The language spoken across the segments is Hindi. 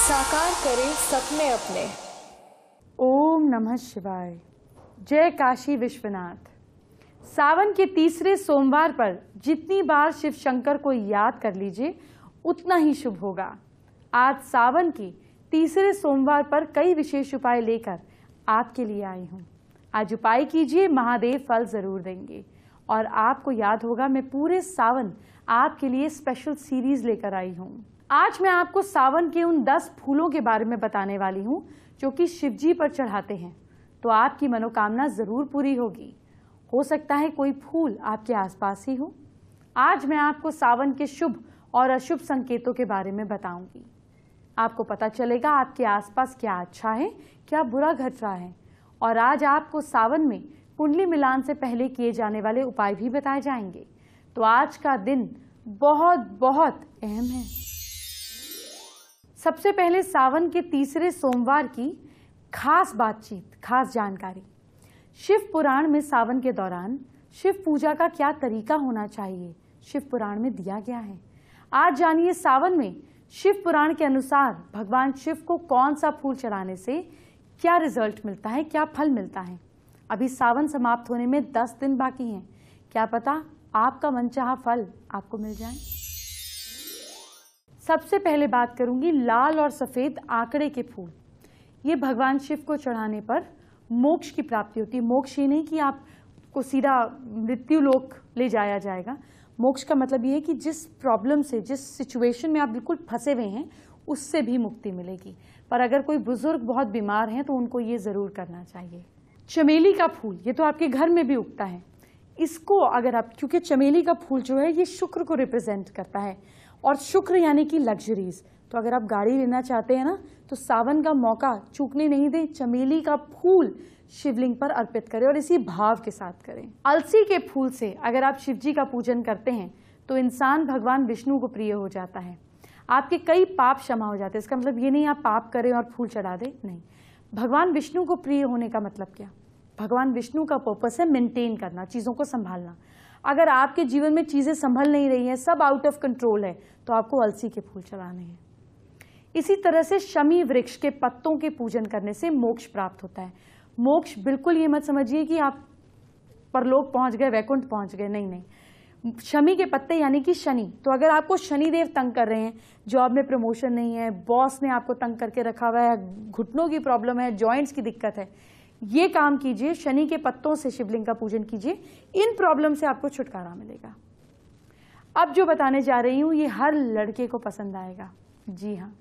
साकार करें सपने अपने ओम नमः शिवाय जय काशी विश्वनाथ सावन के तीसरे सोमवार पर जितनी बार शिव शंकर को याद कर लीजिए उतना ही शुभ होगा आज सावन के तीसरे सोमवार पर कई विशेष उपाय लेकर आपके लिए आई हूँ आज उपाय कीजिए महादेव फल जरूर देंगे और आपको याद होगा मैं पूरे सावन आपके लिए स्पेशल सीरीज लेकर आई हूँ आज मैं आपको सावन के उन दस फूलों के बारे में बताने वाली हूँ जो कि शिव जी पर चढ़ाते हैं तो आपकी मनोकामना ज़रूर पूरी होगी हो सकता है कोई फूल आपके आसपास ही हो आज मैं आपको सावन के शुभ और अशुभ संकेतों के बारे में बताऊंगी आपको पता चलेगा आपके आसपास क्या अच्छा है क्या बुरा घट रहा है और आज आपको सावन में कुंडली मिलान से पहले किए जाने वाले उपाय भी बताए जाएंगे तो आज का दिन बहुत बहुत अहम है सबसे पहले सावन के तीसरे सोमवार की खास बातचीत खास जानकारी शिव पुराण में सावन के दौरान शिव पूजा का क्या तरीका होना चाहिए शिव पुराण में दिया गया है आज जानिए सावन में शिव पुराण के अनुसार भगवान शिव को कौन सा फूल चढ़ाने से क्या रिजल्ट मिलता है क्या फल मिलता है अभी सावन समाप्त होने में दस दिन बाकी हैं क्या पता आपका मनचाहा फल आपको मिल जाए सबसे पहले बात करूंगी लाल और सफ़ेद आंकड़े के फूल ये भगवान शिव को चढ़ाने पर मोक्ष की प्राप्ति होती है मोक्ष ये नहीं कि आप को सीधा मृत्यु लोक ले जाया जाएगा मोक्ष का मतलब ये है कि जिस प्रॉब्लम से जिस सिचुएशन में आप बिल्कुल फंसे हुए हैं उससे भी मुक्ति मिलेगी पर अगर कोई बुज़ुर्ग बहुत बीमार हैं तो उनको ये ज़रूर करना चाहिए चमेली का फूल ये तो आपके घर में भी उगता है इसको अगर आप क्योंकि चमेली का फूल जो है ये शुक्र को रिप्रेजेंट करता है और शुक्र यानी कि लग्जरीज तो अगर आप गाड़ी लेना चाहते हैं ना तो सावन का मौका चूकने नहीं दें चमेली का फूल शिवलिंग पर अर्पित करें और इसी भाव के साथ करें अलसी के फूल से अगर आप शिव जी का पूजन करते हैं तो इंसान भगवान विष्णु को प्रिय हो जाता है आपके कई पाप क्षमा हो जाते हैं इसका मतलब ये नहीं आप पाप करें और फूल चढ़ा दें नहीं भगवान विष्णु को प्रिय होने का मतलब क्या भगवान विष्णु का पर्पस है मेंटेन करना चीज़ों को संभालना अगर आपके जीवन में चीज़ें संभल नहीं रही हैं सब आउट ऑफ कंट्रोल है तो आपको अलसी के फूल चलाने हैं इसी तरह से शमी वृक्ष के पत्तों के पूजन करने से मोक्ष प्राप्त होता है मोक्ष बिल्कुल ये मत समझिए कि आप परलोक पहुंच गए वैकुंठ पहुंच गए नहीं नहीं शमी के पत्ते यानी कि शनि तो अगर आपको शनि देव तंग कर रहे हैं जॉब में प्रमोशन नहीं है बॉस ने आपको तंग करके रखा हुआ है घुटनों की प्रॉब्लम है जॉइंट्स की दिक्कत है ये काम कीजिए शनि के पत्तों से शिवलिंग का पूजन कीजिए इन प्रॉब्लम से आपको छुटकारा मिलेगा अब जो बताने जा रही हूँ ये हर लड़के को पसंद आएगा जी हाँ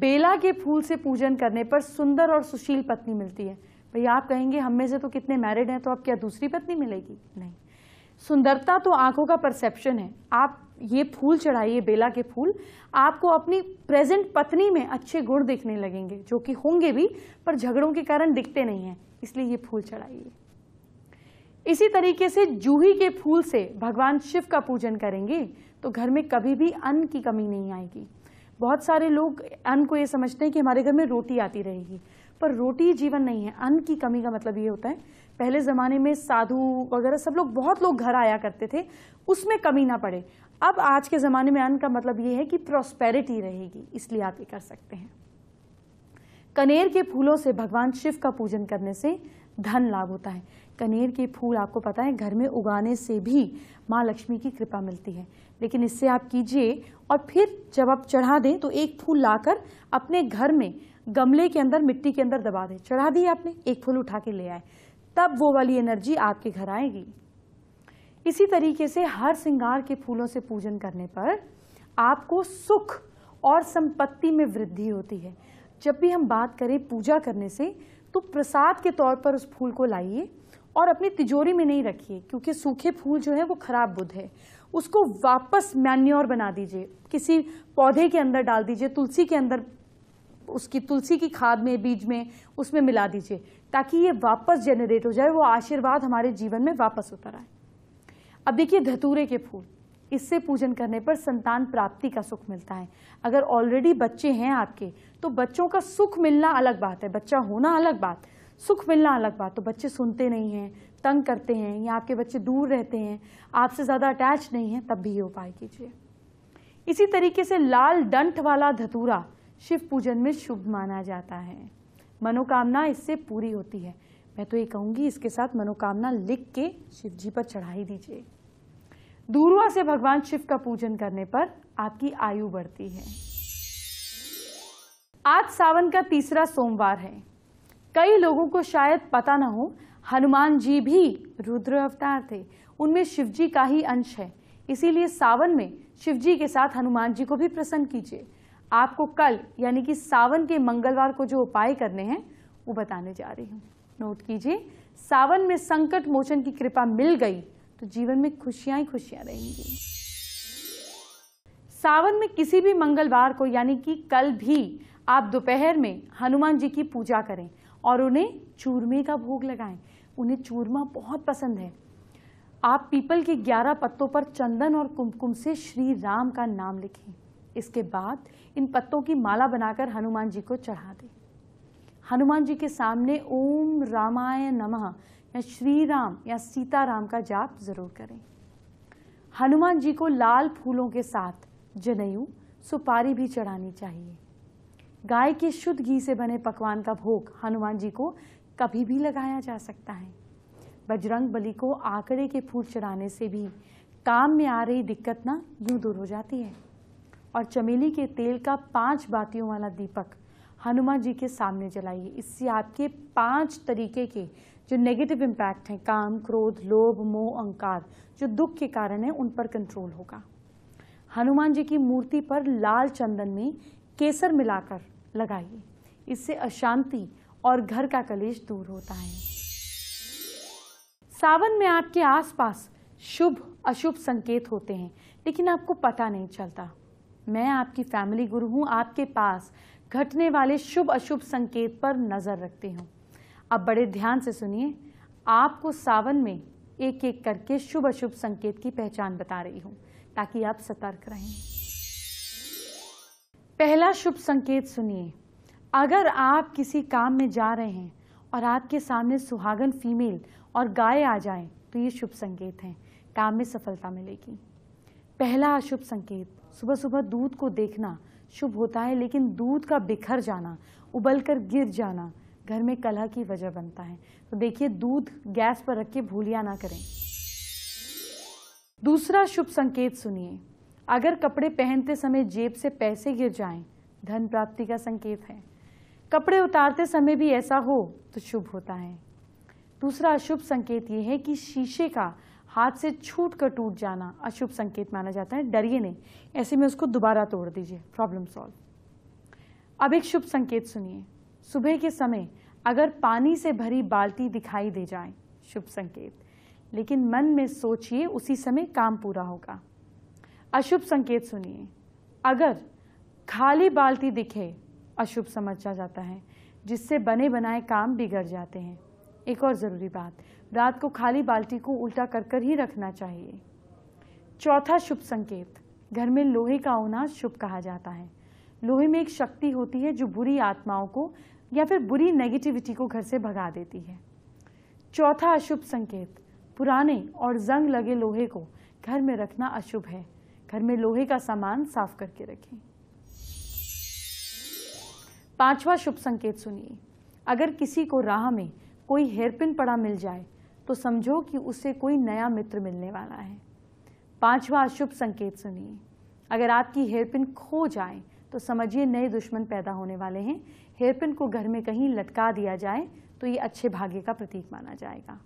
बेला के फूल से पूजन करने पर सुंदर और सुशील पत्नी मिलती है भैया आप कहेंगे हम में से तो कितने मैरिड हैं तो अब क्या दूसरी पत्नी मिलेगी नहीं सुंदरता तो आंखों का परसेप्शन है आप ये फूल चढ़ाइए बेला के फूल आपको अपनी प्रेजेंट पत्नी में अच्छे गुण दिखने लगेंगे जो कि होंगे भी पर झगड़ों के कारण दिखते नहीं हैं इसलिए ये फूल चढ़ाइए इसी तरीके से जूही के फूल से भगवान शिव का पूजन करेंगे तो घर में कभी भी अन्न की कमी नहीं आएगी बहुत सारे लोग अन्न को ये समझते हैं कि हमारे घर में रोटी आती रहेगी पर रोटी जीवन नहीं है अन्न की कमी का मतलब ये होता है पहले ज़माने में साधु वगैरह सब लोग बहुत लोग घर आया करते थे उसमें कमी ना पड़े अब आज के ज़माने में अन्न का मतलब ये है कि प्रॉस्पेरिटी रहेगी इसलिए आप ये कर सकते हैं कनेर के फूलों से भगवान शिव का पूजन करने से धन लाभ होता है कनेर के फूल आपको पता है घर में उगाने से भी माँ लक्ष्मी की कृपा मिलती है लेकिन इससे आप कीजिए और फिर जब आप चढ़ा दें तो एक फूल लाकर अपने घर में गमले के अंदर मिट्टी के अंदर दबा दें चढ़ा दिए आपने एक फूल उठा के ले आए तब वो वाली एनर्जी आपके घर आएगी इसी तरीके से हर सिंगार के फूलों से पूजन करने पर आपको सुख और संपत्ति में वृद्धि होती है जब भी हम बात करें पूजा करने से तो प्रसाद के तौर पर उस फूल को लाइए और अपनी तिजोरी में नहीं रखिए क्योंकि सूखे फूल जो है वो खराब बुध है उसको वापस मैन्योर बना दीजिए किसी पौधे के अंदर डाल दीजिए तुलसी के अंदर उसकी तुलसी की खाद में बीज में उसमें मिला दीजिए ताकि ये वापस जनरेट हो जाए वो आशीर्वाद हमारे जीवन में वापस उतर आए अब देखिए धतूरे के फूल इससे पूजन करने पर संतान प्राप्ति का सुख मिलता है अगर ऑलरेडी बच्चे हैं आपके तो बच्चों का सुख मिलना अलग बात है बच्चा होना अलग बात सुख मिलना अलग बात तो बच्चे सुनते नहीं हैं तंग करते हैं या आपके बच्चे दूर रहते हैं आपसे ज़्यादा अटैच नहीं है तब भी ये उपाय कीजिए इसी तरीके से लाल डंठ वाला धतूरा शिव पूजन में शुभ माना जाता है मनोकामना इससे पूरी होती है मैं तो ये कहूँगी इसके साथ मनोकामना लिख के शिव जी पर चढ़ाई दीजिए दूरवा से भगवान शिव का पूजन करने पर आपकी आयु बढ़ती है आज सावन का तीसरा सोमवार है कई लोगों को शायद पता ना हो हनुमान जी भी रुद्र अवतार थे उनमें शिव जी का ही अंश है इसीलिए सावन में शिव जी के साथ हनुमान जी को भी प्रसन्न कीजिए आपको कल यानी कि सावन के मंगलवार को जो उपाय करने हैं वो बताने जा रही हूँ नोट कीजिए सावन में संकट मोचन की कृपा मिल गई तो जीवन में खुशियाँ ही खुशियाँ रहेंगी सावन में किसी भी मंगलवार को यानी कि कल भी आप दोपहर में हनुमान जी की पूजा करें और उन्हें चूरमे का भोग लगाएं उन्हें चूरमा बहुत पसंद है आप पीपल के 11 पत्तों पर चंदन और कुमकुम से श्री राम का नाम लिखें इसके बाद इन पत्तों की माला बनाकर हनुमान जी को चढ़ा दें हनुमान जी के सामने ओम रामाय नमः या श्री राम या सीता राम का जाप जरूर करें हनुमान जी को लाल फूलों के साथ जनेयू सुपारी भी चढ़ानी चाहिए गाय के शुद्ध घी से बने पकवान का भोग हनुमान जी को कभी भी लगाया जा सकता है बजरंग बली को आंकड़े के फूल चढ़ाने से भी काम में आ रही दिक्कत ना यूं दूर हो जाती है और चमेली के तेल का पांच बातियों वाला दीपक हनुमान जी के सामने जलाइए इससे आपके पांच तरीके के जो नेगेटिव इम्पैक्ट हैं काम क्रोध लोभ मोह अंकार जो दुख के कारण है उन पर कंट्रोल होगा हनुमान जी की मूर्ति पर लाल चंदन में केसर मिलाकर लगाइए इससे अशांति और घर का कलेश दूर होता है सावन में आपके आसपास शुभ अशुभ संकेत होते हैं लेकिन आपको पता नहीं चलता मैं आपकी फैमिली गुरु हूँ आपके पास घटने वाले शुभ अशुभ संकेत पर नज़र रखती हूँ अब बड़े ध्यान से सुनिए आपको सावन में एक एक करके शुभ अशुभ संकेत की पहचान बता रही हूँ ताकि आप सतर्क रहें पहला शुभ संकेत सुनिए अगर आप किसी काम में जा रहे हैं और आपके सामने सुहागन फीमेल और गाय आ जाए तो ये शुभ संकेत हैं काम में सफलता मिलेगी पहला अशुभ संकेत सुबह सुबह दूध को देखना शुभ होता है लेकिन दूध का बिखर जाना उबल कर गिर जाना घर में कलह की वजह बनता है तो देखिए दूध गैस पर रख के भूलिया ना करें दूसरा शुभ संकेत सुनिए अगर कपड़े पहनते समय जेब से पैसे गिर जाएं, धन प्राप्ति का संकेत है कपड़े उतारते समय भी ऐसा हो तो शुभ होता है दूसरा अशुभ संकेत ये है कि शीशे का हाथ से छूट कर टूट जाना अशुभ संकेत माना जाता है डरिए नहीं ऐसे में उसको दोबारा तोड़ दीजिए प्रॉब्लम सॉल्व अब एक शुभ संकेत सुनिए सुबह के समय अगर पानी से भरी बाल्टी दिखाई दे जाए शुभ संकेत लेकिन मन में सोचिए उसी समय काम पूरा होगा अशुभ संकेत सुनिए अगर खाली बाल्टी दिखे अशुभ समझा जाता है जिससे बने बनाए काम बिगड़ जाते हैं एक और ज़रूरी बात रात को खाली बाल्टी को उल्टा कर कर ही रखना चाहिए चौथा शुभ संकेत घर में लोहे का होना शुभ कहा जाता है लोहे में एक शक्ति होती है जो बुरी आत्माओं को या फिर बुरी नेगेटिविटी को घर से भगा देती है चौथा अशुभ संकेत पुराने और जंग लगे लोहे को घर में रखना अशुभ है घर में लोहे का सामान साफ करके रखें पांचवा शुभ संकेत सुनिए अगर किसी को राह में कोई हेयरपिन पड़ा मिल जाए तो समझो कि उसे कोई नया मित्र मिलने वाला है पांचवा अशुभ संकेत सुनिए अगर आपकी हेयरपिन खो जाए तो समझिए नए दुश्मन पैदा होने वाले हैं हेयरपिन को घर में कहीं लटका दिया जाए तो ये अच्छे भाग्य का प्रतीक माना जाएगा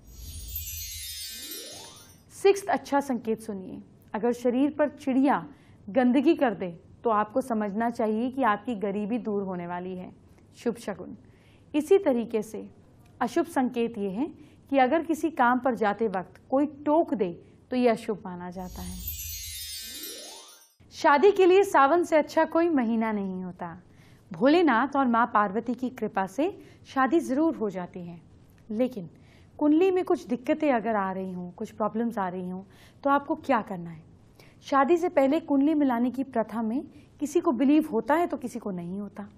सिक्स अच्छा संकेत सुनिए अगर शरीर पर चिड़िया गंदगी कर दे तो आपको समझना चाहिए कि आपकी गरीबी दूर होने वाली है शुभ शगुन इसी तरीके से अशुभ संकेत ये हैं कि अगर किसी काम पर जाते वक्त कोई टोक दे तो यह अशुभ माना जाता है शादी के लिए सावन से अच्छा कोई महीना नहीं होता भोलेनाथ और माँ पार्वती की कृपा से शादी ज़रूर हो जाती है लेकिन कुंडली में कुछ दिक्कतें अगर आ रही हों कुछ प्रॉब्लम्स आ रही हों तो आपको क्या करना है शादी से पहले कुंडली मिलाने की प्रथा में किसी को बिलीव होता है तो किसी को नहीं होता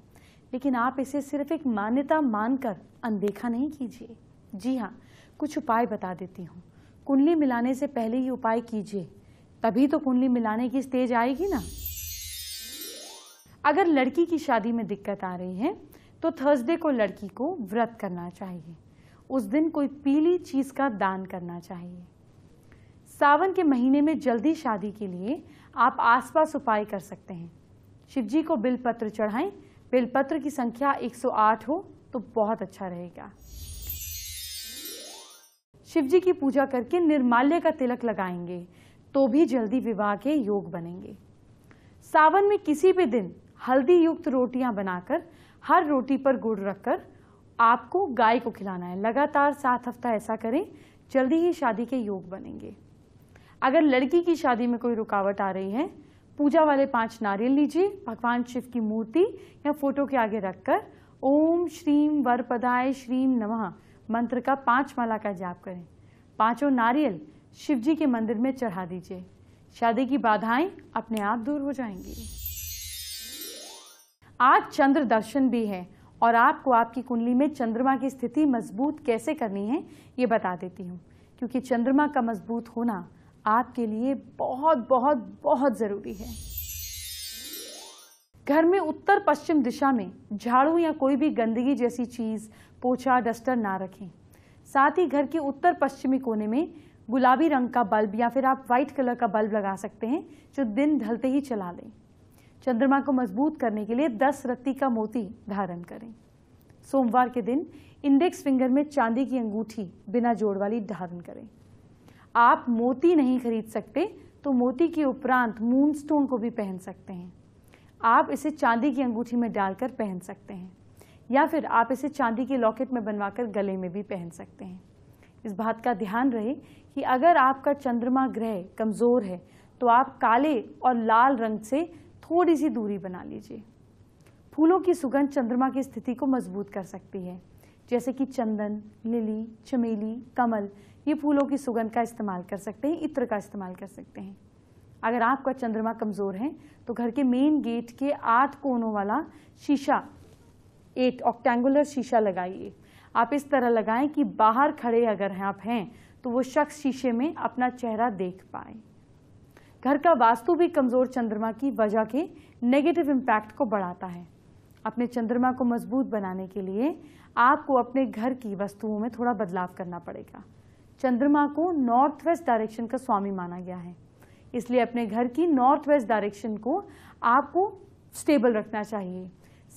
लेकिन आप इसे सिर्फ एक मान्यता मानकर अनदेखा नहीं कीजिए जी हाँ कुछ उपाय बता देती हूँ कुंडली मिलाने से पहले ये उपाय कीजिए तभी तो कुंडली मिलाने की स्टेज आएगी ना अगर लड़की की शादी में दिक्कत आ रही है तो थर्सडे को लड़की को व्रत करना चाहिए उस दिन कोई पीली चीज़ का दान करना चाहिए सावन के महीने में जल्दी शादी के लिए आप आसपास उपाय कर सकते हैं शिवजी को बिलपत्र चढ़ाएं बिलपत्र की संख्या 108 हो तो बहुत अच्छा रहेगा शिवजी की पूजा करके निर्माल्य का तिलक लगाएंगे तो भी जल्दी विवाह के योग बनेंगे सावन में किसी भी दिन हल्दी युक्त रोटियां बनाकर हर रोटी पर गुड़ रखकर आपको गाय को खिलाना है लगातार सात हफ्ता ऐसा करें जल्दी ही शादी के योग बनेंगे अगर लड़की की शादी में कोई रुकावट आ रही है पूजा वाले पांच नारियल लीजिए भगवान शिव की मूर्ति या फोटो के आगे रखकर ओम श्रीम वर पदाय श्रीम नमः मंत्र का पांच माला का जाप करें पांचों नारियल शिवजी के मंदिर में चढ़ा दीजिए शादी की बाधाएं अपने आप दूर हो जाएंगी आज चंद्र दर्शन भी है और आपको आपकी कुंडली में चंद्रमा की स्थिति मजबूत कैसे करनी है ये बता देती हूँ क्योंकि चंद्रमा का मजबूत होना आपके लिए बहुत बहुत बहुत ज़रूरी है घर में उत्तर पश्चिम दिशा में झाड़ू या कोई भी गंदगी जैसी चीज़ पोछा डस्टर ना रखें साथ ही घर के उत्तर पश्चिमी कोने में गुलाबी रंग का बल्ब या फिर आप व्हाइट कलर का बल्ब लगा सकते हैं जो दिन ढलते ही चला लें चंद्रमा को मजबूत करने के लिए दस रत्ती का मोती धारण करें सोमवार के दिन इंडेक्स फिंगर में चांदी की अंगूठी बिना जोड़ वाली धारण करें आप मोती नहीं खरीद सकते तो मोती के उपरांत मून स्टोन को भी पहन सकते हैं आप इसे चांदी की अंगूठी में डालकर पहन सकते हैं या फिर आप इसे चांदी के लॉकेट में बनवाकर गले में भी पहन सकते हैं इस बात का ध्यान रहे कि अगर आपका चंद्रमा ग्रह कमज़ोर है तो आप काले और लाल रंग से थोड़ी सी दूरी बना लीजिए फूलों की सुगंध चंद्रमा की स्थिति को मजबूत कर सकती है जैसे कि चंदन लिली चमेली कमल ये फूलों की सुगंध का इस्तेमाल कर सकते हैं इत्र का इस्तेमाल कर सकते हैं अगर आपका चंद्रमा कमज़ोर है तो घर के मेन गेट के आठ कोनों वाला शीशा एक ऑक्टेंगुलर शीशा लगाइए आप इस तरह लगाएं कि बाहर खड़े अगर हैं आप हैं तो वो शख्स शीशे में अपना चेहरा देख पाए घर का वास्तु भी कमज़ोर चंद्रमा की वजह के नेगेटिव इम्पैक्ट को बढ़ाता है अपने चंद्रमा को मजबूत बनाने के लिए आपको अपने घर की वस्तुओं में थोड़ा बदलाव करना पड़ेगा चंद्रमा को नॉर्थ वेस्ट डायरेक्शन का स्वामी माना गया है इसलिए अपने घर की नॉर्थ वेस्ट डायरेक्शन को आपको स्टेबल रखना चाहिए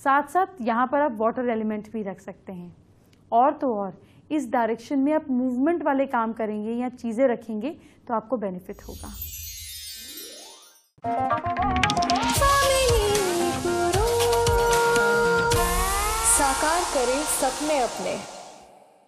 साथ साथ यहाँ पर आप वाटर एलिमेंट भी रख सकते हैं और तो और इस डायरेक्शन में आप मूवमेंट वाले काम करेंगे या चीज़ें रखेंगे तो आपको बेनिफिट होगा साकार करें सपने अपने